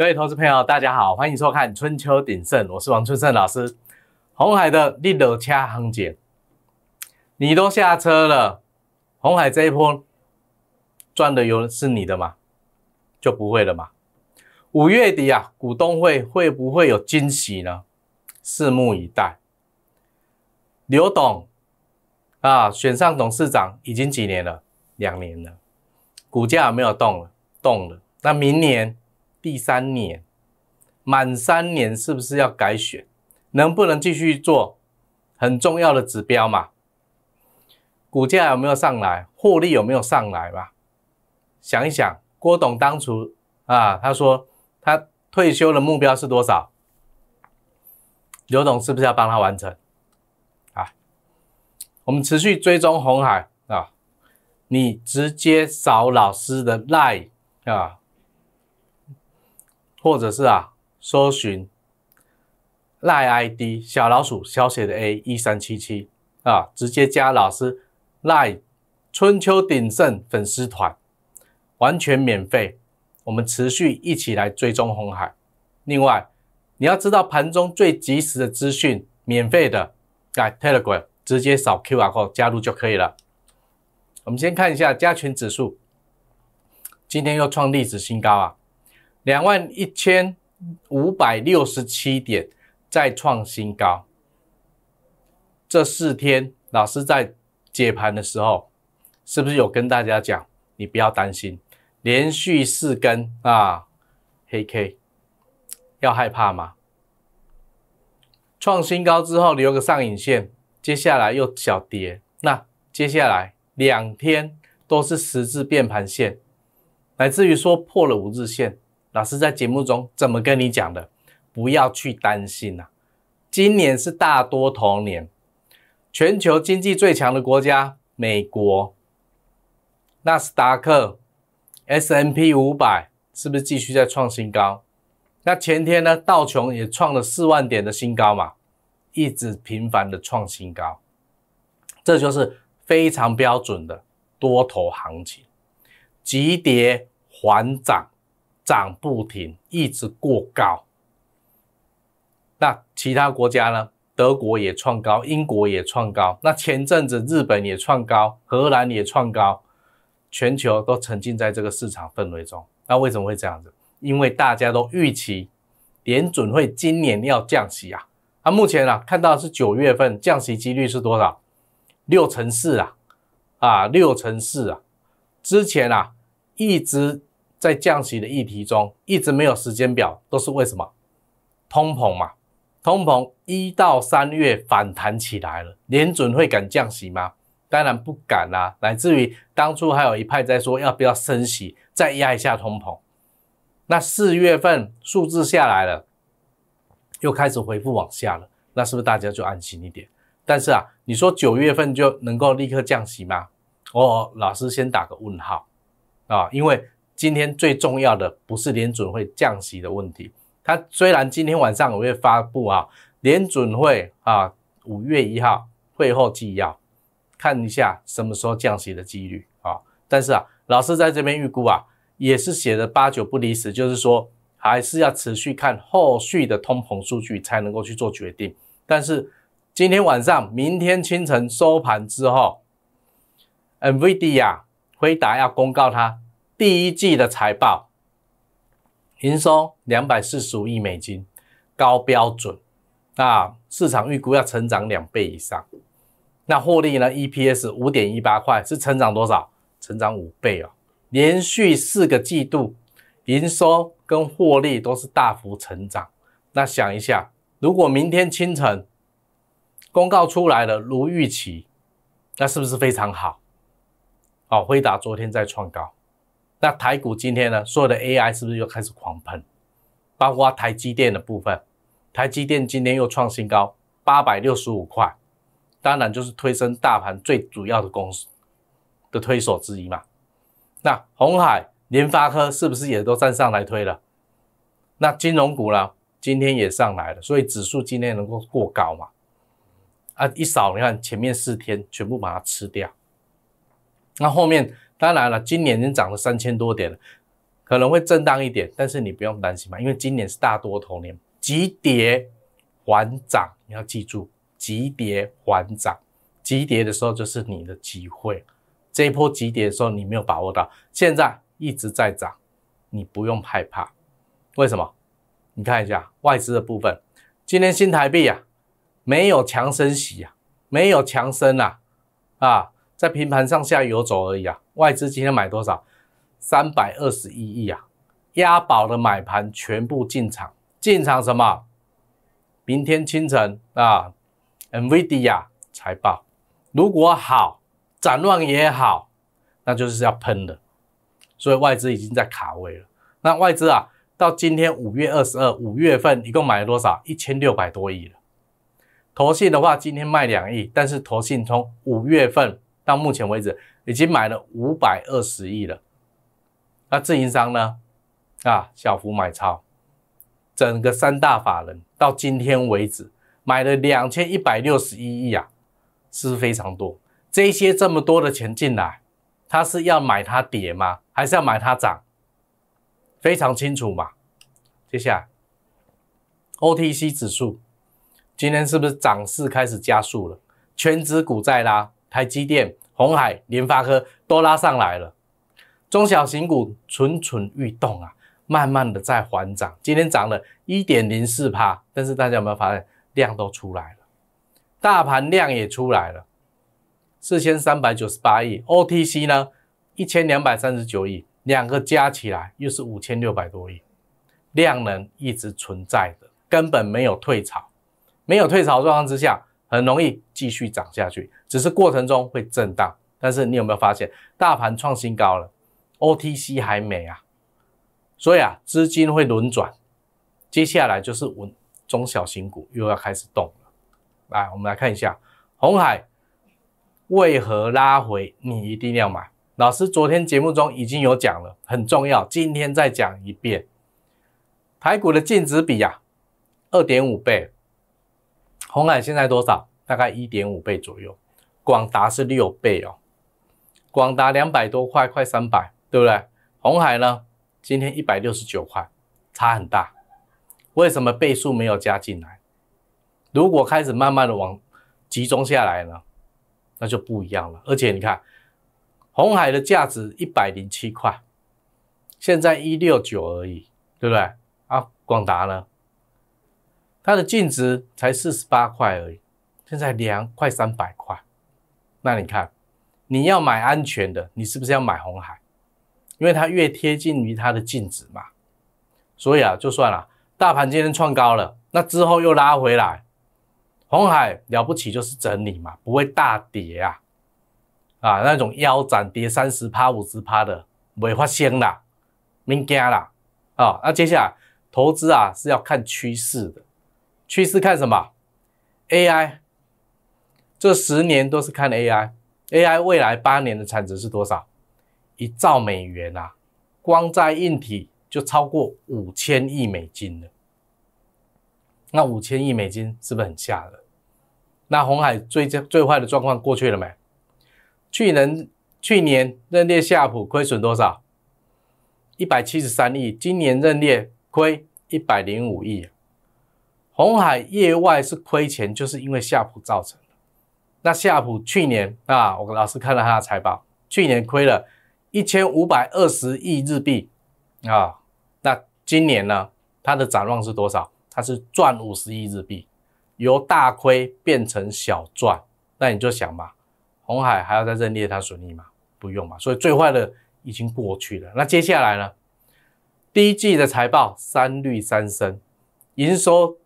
各位投资朋友，大家好，欢迎收看《春秋鼎盛》，我是王春盛老师。红海的利德恰行姐，你都下车了，红海这一波赚的有是你的吗？就不会了嘛。五月底啊，股东会会不会有惊喜呢？拭目以待。刘董啊，选上董事长已经几年了？两年了，股价没有动了，动了，那明年？第三年满三年是不是要改选？能不能继续做？很重要的指标嘛，股价有没有上来？获利有没有上来吧？想一想，郭董当初啊，他说他退休的目标是多少？刘董是不是要帮他完成？啊，我们持续追踪红海啊，你直接扫老师的 line 啊。或者是啊，搜寻赖 ID 小老鼠小写的 A 一三七七啊，直接加老师赖春秋鼎盛粉丝团，完全免费，我们持续一起来追踪红海。另外，你要知道盘中最及时的资讯，免费的来 Telegram，直接扫 QR code 加入就可以了。我们先看一下加权指数，今天又创历史新高啊。两万一千五百六十七点再创新高。这四天，老师在解盘的时候，是不是有跟大家讲？你不要担心，连续四根啊黑 K 要害怕吗？创新高之后留个上影线，接下来又小跌，那接下来两天都是十字变盘线，乃至于说破了五日线。老师在节目中怎么跟你讲的？不要去担心呐，今年是大多头年，全球经济最强的国家美国，纳斯达克、S M P 五百是不是继续在创新高？那前天呢，道琼也创了四万点的新高嘛，一直频繁的创新高，这就是非常标准的多头行情，急跌缓涨。涨不停，一直过高。那其他国家呢？德国也创高，英国也创高。那前阵子日本也创高，荷兰也创高，全球都沉浸在这个市场氛围中。那为什么会这样子？因为大家都预期联准会今年要降息啊。那目前呢，看到是九月份降息几率是多少？六成四啊，啊，六成四啊。之前啊，一直。在降息的议题中，一直没有时间表，都是为什么？通膨嘛，通膨一到三月反弹起来了，联准会敢降息吗？当然不敢啦。乃至于当初还有一派在说要不要升息，再压一下通膨。那四月份数字下来了，又开始回复往下了，那是不是大家就安心一点？但是啊，你说九月份就能够立刻降息吗？我老师先打个问号啊，因为。今天最重要的不是联准会降息的问题，它虽然今天晚上我会发布啊，联准会啊五月一号会后纪要，看一下什么时候降息的几率啊，但是啊，老师在这边预估啊，也是写的八九不离十，就是说还是要持续看后续的通膨数据才能够去做决定。但是今天晚上、明天清晨收盘之后，NVIDIA 回答要公告它。第一季的财报，营收两百四十五亿美金，高标准啊，市场预估要成长两倍以上。那获利呢？EPS 五点一八块，是成长多少？成长五倍哦！连续四个季度，营收跟获利都是大幅成长。那想一下，如果明天清晨公告出来了如预期，那是不是非常好？哦，辉达昨天在创高。那台股今天呢？所有的 AI 是不是又开始狂喷？包括台积电的部分，台积电今天又创新高，八百六十五块，当然就是推升大盘最主要的公司，的推手之一嘛。那红海、联发科是不是也都站上来推了？那金融股呢，今天也上来了，所以指数今天能够过高嘛？啊，一扫你看前面四天全部把它吃掉，那后面。当然了，今年已经涨了三千多点了，可能会震荡一点，但是你不用担心嘛，因为今年是大多头年，急跌缓涨，你要记住急跌缓涨，急跌的时候就是你的机会，这一波急跌的时候你没有把握到，现在一直在涨，你不用害怕，为什么？你看一下外资的部分，今天新台币啊，没有强升息啊，没有强升啊，啊。在平盘上下游走而已啊！外资今天买多少？三百二十一亿啊！押宝的买盘全部进场，进场什么？明天清晨啊，NVIDIA 财报，如果好，展望也好，那就是要喷的。所以外资已经在卡位了。那外资啊，到今天五月二十二，五月份一共买了多少？一千六百多亿了。投信的话，今天卖两亿，但是投信从五月份。到目前为止，已经买了五百二十亿了。那自营商呢？啊，小幅买超。整个三大法人到今天为止买了两千一百六十一亿啊，是非常多。这些这么多的钱进来，他是要买它跌吗？还是要买它涨？非常清楚嘛。接下来，OTC 指数今天是不是涨势开始加速了？全指股债拉。台积电、红海、联发科都拉上来了，中小型股蠢蠢欲动啊，慢慢的在缓涨。今天涨了一点零四帕，但是大家有没有发现量都出来了？大盘量也出来了，四千三百九十八亿，OTC 呢一千两百三十九亿，两个加起来又是五千六百多亿，量能一直存在的，根本没有退潮，没有退潮状况之下，很容易。继续涨下去，只是过程中会震荡。但是你有没有发现，大盘创新高了，OTC 还没啊？所以啊，资金会轮转，接下来就是稳中小型股又要开始动了。来，我们来看一下红海为何拉回，你一定要买。老师昨天节目中已经有讲了，很重要，今天再讲一遍。台股的净值比啊，二点五倍，红海现在多少？大概一点五倍左右，广达是六倍哦，广达两百多块，快三百，对不对？红海呢，今天一百六十九块，差很大。为什么倍数没有加进来？如果开始慢慢的往集中下来呢，那就不一样了。而且你看，红海的价值一百零七块，现在一六九而已，对不对？啊，广达呢，它的净值才四十八块而已。现在两快三百块，那你看，你要买安全的，你是不是要买红海？因为它越贴近于它的净值嘛。所以啊，就算了，大盘今天创高了，那之后又拉回来，红海了不起就是整理嘛，不会大跌啊啊那种腰斩跌三十趴、五十趴的，没发生啦，明惊啦啊。那接下来投资啊是要看趋势的，趋势看什么？AI。这十年都是看 AI，AI 未来八年的产值是多少？一兆美元啊！光在硬体就超过五千亿美金了。那五千亿美金是不是很吓人？那红海最最最坏的状况过去了没？去年去年认列夏普亏损多少？一百七十三亿。今年认列亏一百零五亿。红海业外是亏钱，就是因为夏普造成。那夏普去年啊，我老师看到他的财报，去年亏了一千五百二十亿日币，啊，那今年呢，它的展望是多少？它是赚五十亿日币，由大亏变成小赚。那你就想吧，红海还要再认列它损益吗？不用嘛。所以最坏的已经过去了。那接下来呢？第一季的财报三率三升，营收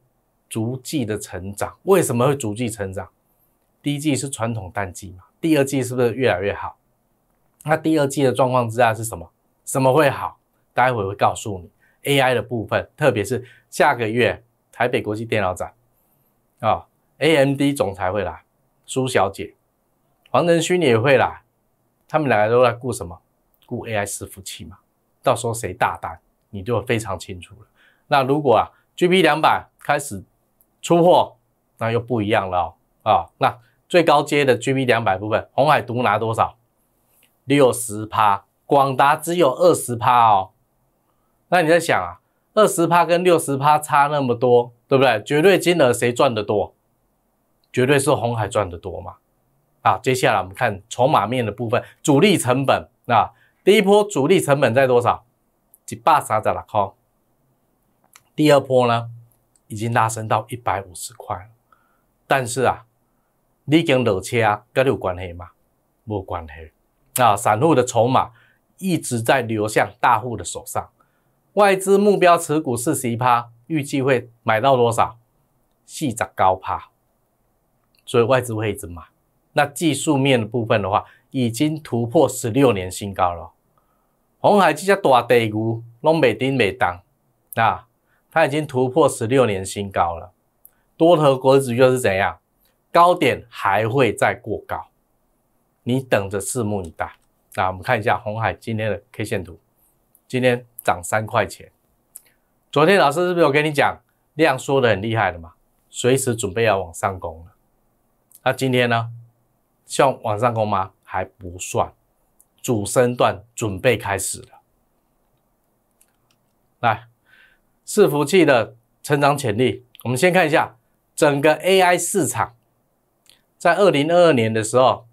逐季的成长，为什么会逐季成长？第一季是传统淡季嘛，第二季是不是越来越好？那第二季的状况之下是什么？什么会好？待会会告诉你 AI 的部分，特别是下个月台北国际电脑展啊，AMD 总裁会来，苏小姐、黄仁勋也会来，他们两个都在雇什么？雇 AI 伺服器嘛。到时候谁大单，你就非常清楚了。那如果啊，GB 两百开始出货，那又不一样了啊，那。最高阶的 g b 两百部分，红海独拿多少？六十趴，广达只有二十趴哦。那你在想啊，二十趴跟六十趴差那么多，对不对？绝对金额谁赚得多？绝对是红海赚得多嘛。啊，接下来我们看筹码面的部分，主力成本啊，第一波主力成本在多少？一百三十六高。第二波呢，已经拉升到一百五十块了，但是啊。你经落车跟你有关系吗？有关系啊！散户的筹码一直在流向大户的手上。外资目标持股四十一趴，预计会买到多少？细十高趴，所以外资会一直买。那技术面的部分的话，已经突破十六年新高了。红海这只大地股，拢每顶每档，那它已经突破十六年新高了。多头国指又是怎样？高点还会再过高，你等着拭目以待。那我们看一下红海今天的 K 线图，今天涨三块钱。昨天老师是不是有跟你讲量缩的很厉害的嘛？随时准备要往上攻了。那今天呢，像往上攻吗？还不算，主升段准备开始了。来，伺服器的成长潜力，我们先看一下整个 AI 市场。在二零二二年的时候，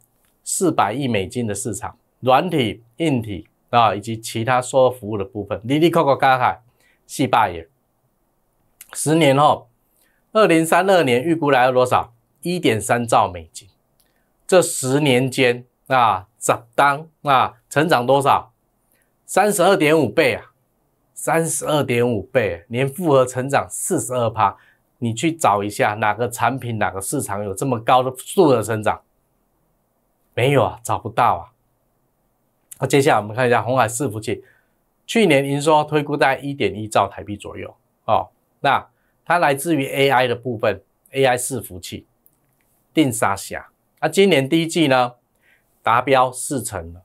四百亿美金的市场，软体、硬体啊，以及其他所有服务的部分，滴滴扣扣、卡卡，戏霸也。十年后，二零三二年预估来了多少？一点三兆美金。这十年间啊，怎当啊，成长多少？三十二点五倍啊，三十二点五倍，年复合成长四十二趴。你去找一下哪个产品、哪个市场有这么高的速的增长？没有啊，找不到啊。那接下来我们看一下红海伺服器，去年营收推估在一点一兆台币左右哦。那它来自于 AI 的部分，AI 伺服器，定沙侠。那今年第一季呢，达标四成，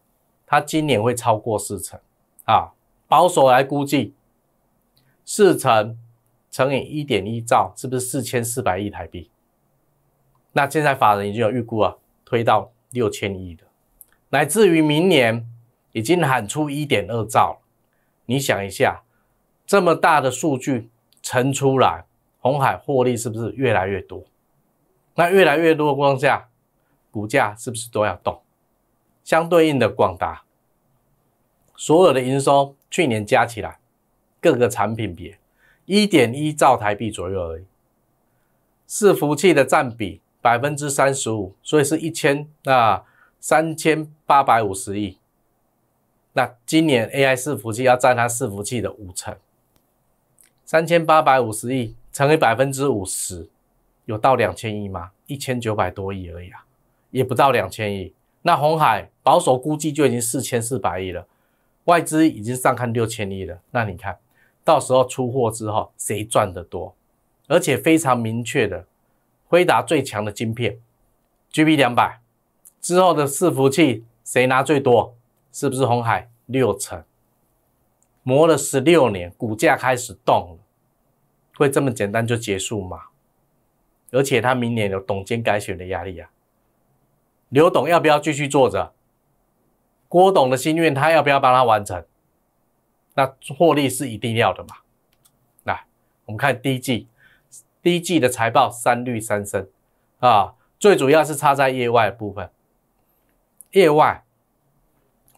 它今年会超过四成啊。保守来估计，四成。乘以一点一兆，是不是四千四百亿台币？那现在法人已经有预估啊，推到六千亿了。乃至于明年已经喊出一点二兆你想一下，这么大的数据乘出来，红海获利是不是越来越多？那越来越多的情况下，股价是不是都要动？相对应的，广达所有的营收去年加起来，各个产品别。一点一兆台币左右而已，伺服器的占比百分之三十五，所以是一千那三千八百五十亿。那今年 AI 伺服器要占它伺服器的五成，三千八百五十亿乘以百分之五十，有到两千亿吗？一千九百多亿而已啊，也不到两千亿。那红海保守估计就已经四千四百亿了，外资已经上看六千亿了。那你看。到时候出货之后谁赚得多？而且非常明确的辉达最强的晶片，GB 两百之后的伺服器谁拿最多？是不是红海六成？磨了十六年，股价开始动了，会这么简单就结束吗？而且他明年有董监改选的压力啊，刘董要不要继续坐着？郭董的心愿他要不要帮他完成？那获利是一定要的嘛？来，我们看第一季，第一季的财报三率三升啊，最主要是差在业外部分。业外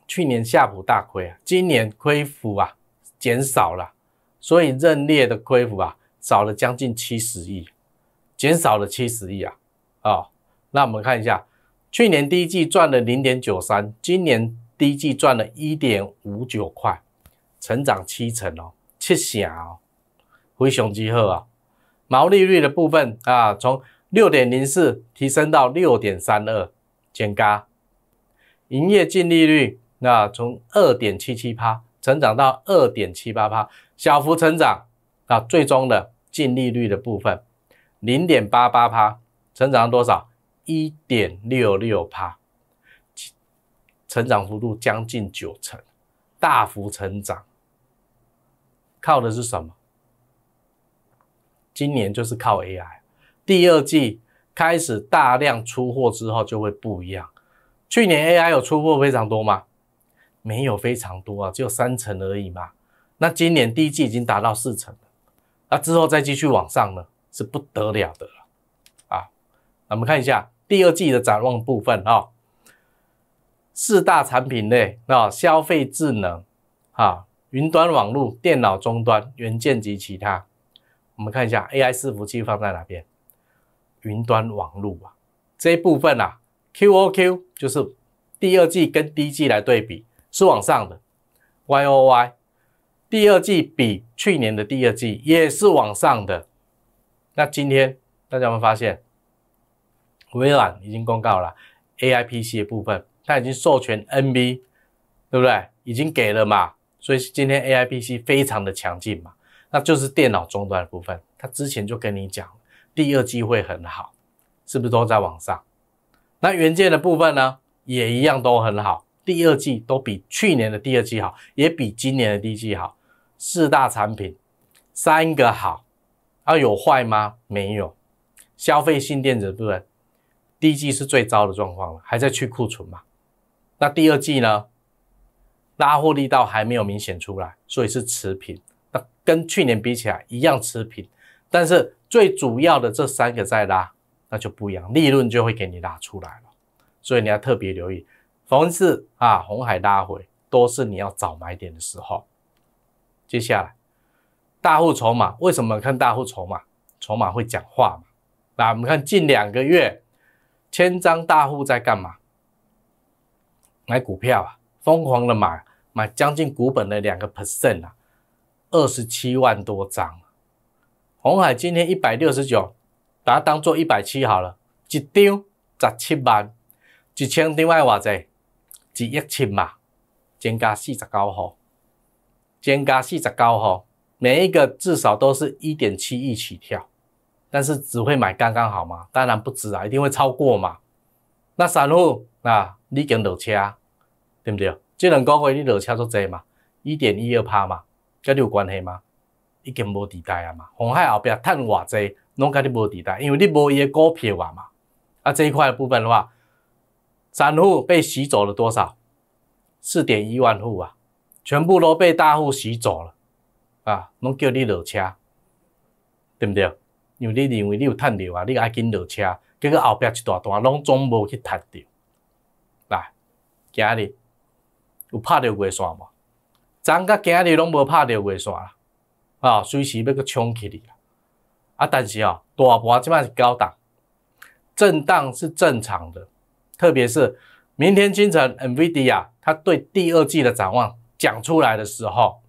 去年夏普大亏啊，今年亏幅啊减少了，所以任列的亏幅啊少了将近七十亿，减少了七十亿啊啊。那我们看一下，去年第一季赚了零点九三，今年第一季赚了一点五九块。成长七成哦，七成哦，回熊之后啊，毛利率的部分啊，从六点零四提升到六点三二，减加；营业净利率那从二点七七趴成长到二点七八趴，小幅成长啊。最终的净利率的部分，零点八八趴成长多少？一点六六趴，成长幅度将近九成，大幅成长。靠的是什么？今年就是靠 AI。第二季开始大量出货之后就会不一样。去年 AI 有出货非常多吗？没有非常多啊，只有三成而已嘛。那今年第一季已经达到四成，那之后再继续往上呢，是不得了的了啊。我们看一下第二季的展望部分啊，四大产品类啊，消费智能啊。云端网络、电脑终端元件及其他，我们看一下 AI 伺服器放在哪边？云端网络啊，这一部分啊，QOQ 就是第二季跟第一季来对比是往上的，YOY 第二季比去年的第二季也是往上的。那今天大家有发现，微软已经公告了 AI PC 的部分，它已经授权 NB，对不对？已经给了嘛？所以今天 AIPC 非常的强劲嘛，那就是电脑终端的部分，他之前就跟你讲，第二季会很好，是不是都在往上？那原件的部分呢，也一样都很好，第二季都比去年的第二季好，也比今年的第一季好，四大产品三个好，啊有坏吗？没有，消费性电子部分，第一季是最糟的状况了，还在去库存嘛，那第二季呢？拉货力道还没有明显出来，所以是持平。那跟去年比起来一样持平，但是最主要的这三个在拉，那就不一样，利润就会给你拉出来了。所以你要特别留意，凡是啊红海拉回都是你要早买点的时候。接下来，大户筹码为什么看大户筹码？筹码会讲话嘛？那我们看近两个月千张大户在干嘛？买股票啊，疯狂的买。买将近股本的两个 percent 啊，二十七万多张。红海今天一百六十九，把它当做一百七好了，一张十七万，一千另外话，即一亿七嘛，增加四十九号，增加四十九号，每一个至少都是一点七亿起跳，但是只会买刚刚好嘛，当然不止啊，一定会超过嘛。那散户啊，你跟落车，对不对？即两个月你落车作济嘛？一点一二拍嘛，甲你有关系吗？已经无地带啊嘛，红海后壁赚偌济，拢甲你无地带，因为你无一个股票啊嘛。啊，这一块部分的话，散户被洗走了多少？四点一万户啊，全部都被大户洗走了啊，拢叫你落车，对不对？因为你认为你有赚到啊，你爱紧落车，结果后壁一大段拢总无去赚到。来，今日。有拍到月线无？昨个、今日拢无拍到月线啦，啊，随时要去冲起你啦。啊，但是哦，大盘一般是高档，震荡是正常的。特别是明天清晨，NVIDIA 它对第二季的展望讲出来的时候，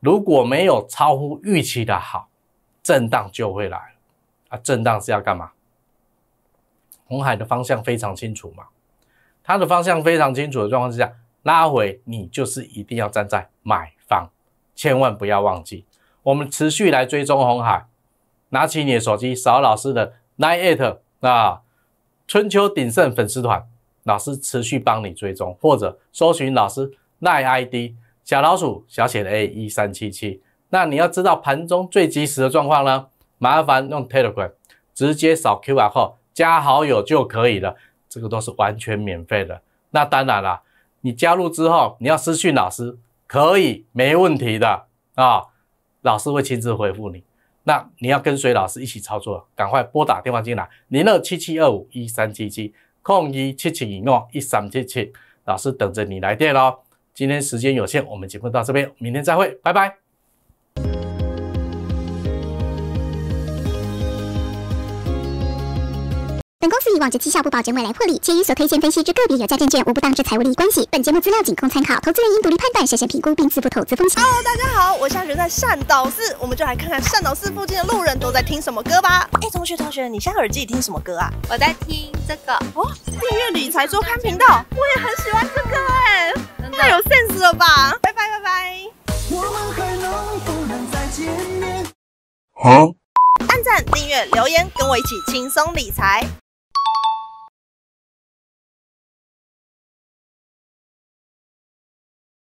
如果没有超乎预期的好，震荡就会来。啊，震荡是要干嘛？红海的方向非常清楚嘛，它的方向非常清楚的状况之下。拉回，你就是一定要站在买方，千万不要忘记。我们持续来追踪红海，拿起你的手机，扫老师的 Nine Eight 那春秋鼎盛粉丝团，老师持续帮你追踪，或者搜寻老师 n ID n e i 小老鼠小写的 A 一三七七。那你要知道盘中最及时的状况呢？麻烦用 Telegram 直接扫 QR 加好友就可以了，这个都是完全免费的。那当然了。你加入之后，你要私讯老师，可以，没问题的啊。老师会亲自回复你，那你要跟随老师一起操作，赶快拨打电话进来，零二七七二五一三七七空一七七一六一三七七，老师等着你来电喽。今天时间有限，我们节目到这边，明天再会，拜拜。本公司以往站绩效不保证未来获利，且与所推荐分析之个别有价证券无不当之财务利益关系。本节目资料仅供参考，投资人应独立判断、审慎评估并自负投资风险。大家好，我现在在善导寺，我们就来看看善导寺附近的路人都在听什么歌吧。哎，同学同学，你在耳机听什么歌啊？我在听这个哦，订阅理财周刊频道，我也很喜欢这个哎，太有 sense 了吧？拜拜拜拜。我能能不再面？按赞、订阅、留言，跟我一起轻松理财。